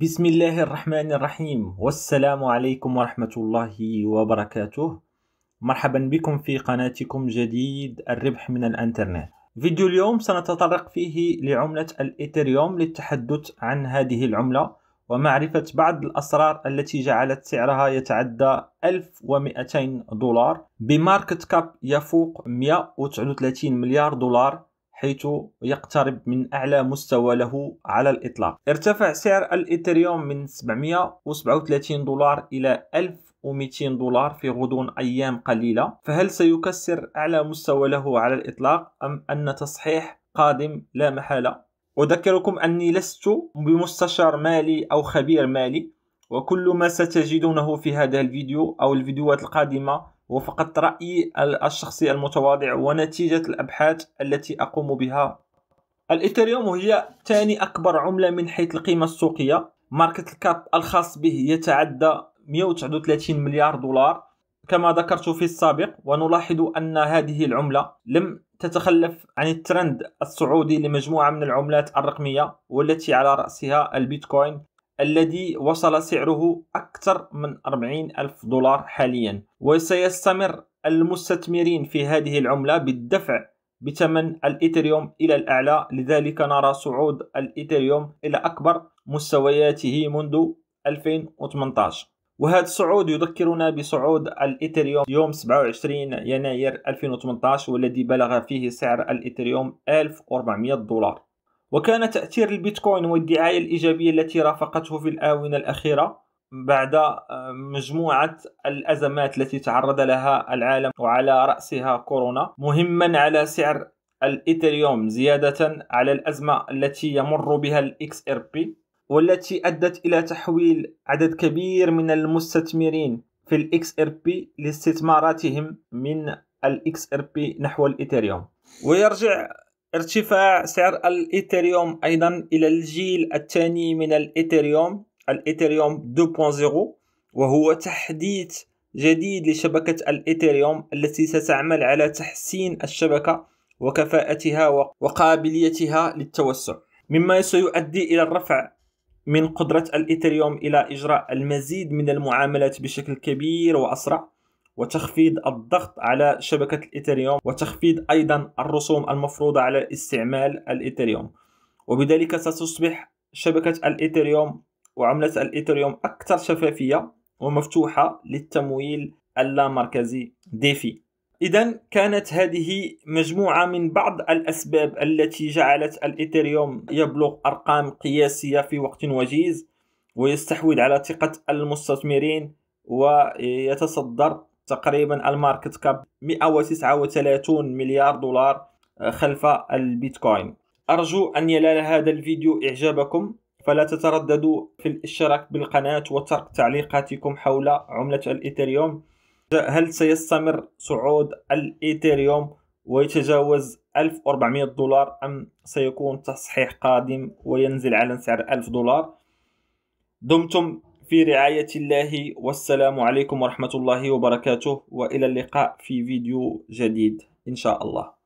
بسم الله الرحمن الرحيم والسلام عليكم ورحمة الله وبركاته مرحبا بكم في قناتكم جديد الربح من الانترنت فيديو اليوم سنتطرق فيه لعملة الإيثيريوم للتحدث عن هذه العملة ومعرفة بعض الأسرار التي جعلت سعرها يتعدى 1200 دولار بماركت كاب يفوق 139 مليار دولار حيث يقترب من أعلى مستوى له على الإطلاق ارتفع سعر الإيثريوم من 737 دولار إلى 1200 دولار في غضون أيام قليلة فهل سيكسر أعلى مستوى له على الإطلاق أم أن تصحيح قادم لا محالة أذكركم أني لست بمستشار مالي أو خبير مالي وكل ما ستجدونه في هذا الفيديو أو الفيديوهات القادمة وفقط رأيي الشخصي المتواضع ونتيجة الأبحاث التي أقوم بها الإيثيريوم هي ثاني أكبر عملة من حيث القيمة السوقية ماركت الكاب الخاص به يتعدى 139 مليار دولار كما ذكرت في السابق ونلاحظ أن هذه العملة لم تتخلف عن الترند الصعودي لمجموعة من العملات الرقمية والتي على رأسها البيتكوين الذي وصل سعره أكثر من 40 ألف دولار حاليا وسيستمر المستثمرين في هذه العملة بالدفع بثمن الإيثريوم إلى الأعلى لذلك نرى صعود الإيثريوم إلى أكبر مستوياته منذ 2018 وهذا الصعود يذكرنا بصعود الإيثريوم يوم 27 يناير 2018 والذي بلغ فيه سعر الإيثريوم 1400 دولار وكان تأثير البيتكوين والدعاية الإيجابية التي رافقته في الآونة الأخيرة بعد آه، مجموعة الأزمات التي تعرض لها العالم وعلى رأسها كورونا مهما على سعر الإيثريوم زيادة على الأزمة التي يمر بها الإكس ار بي والتي أدت إلى تحويل عدد كبير من المستثمرين في الإكس ار بي لاستثماراتهم من الإكس ار بي نحو الإيثريوم ويرجع ارتفاع سعر الإيثيريوم أيضا إلى الجيل الثاني من الإيثيريوم الإيثيريوم 2.0 وهو تحديث جديد لشبكة الإيثيريوم التي ستعمل على تحسين الشبكة وكفاءتها وقابليتها للتوسع مما سيؤدي إلى الرفع من قدرة الإيثيريوم إلى إجراء المزيد من المعاملات بشكل كبير وأسرع وتخفيض الضغط على شبكة الإيثيريوم وتخفيض أيضا الرسوم المفروضة على استعمال الإيثيريوم وبذلك ستصبح شبكة الإيثيريوم وعملة الإيثيريوم أكثر شفافية ومفتوحة للتمويل اللامركزي ديفي إذا كانت هذه مجموعة من بعض الأسباب التي جعلت الإيثيريوم يبلغ أرقام قياسية في وقت وجيز ويستحوذ على ثقة المستثمرين ويتصدر تقريبا الماركت كاب 139 مليار دولار آه، خلف البيتكوين أرجو أن ينال هذا الفيديو إعجابكم فلا تترددوا في الاشتراك بالقناة وترك تعليقاتكم حول عملة الإيثيريوم هل سيستمر صعود الإيثيريوم ويتجاوز 1400 دولار أم سيكون تصحيح قادم وينزل على سعر 1000 دولار دمتم في رعاية الله والسلام عليكم ورحمة الله وبركاته وإلى اللقاء في فيديو جديد إن شاء الله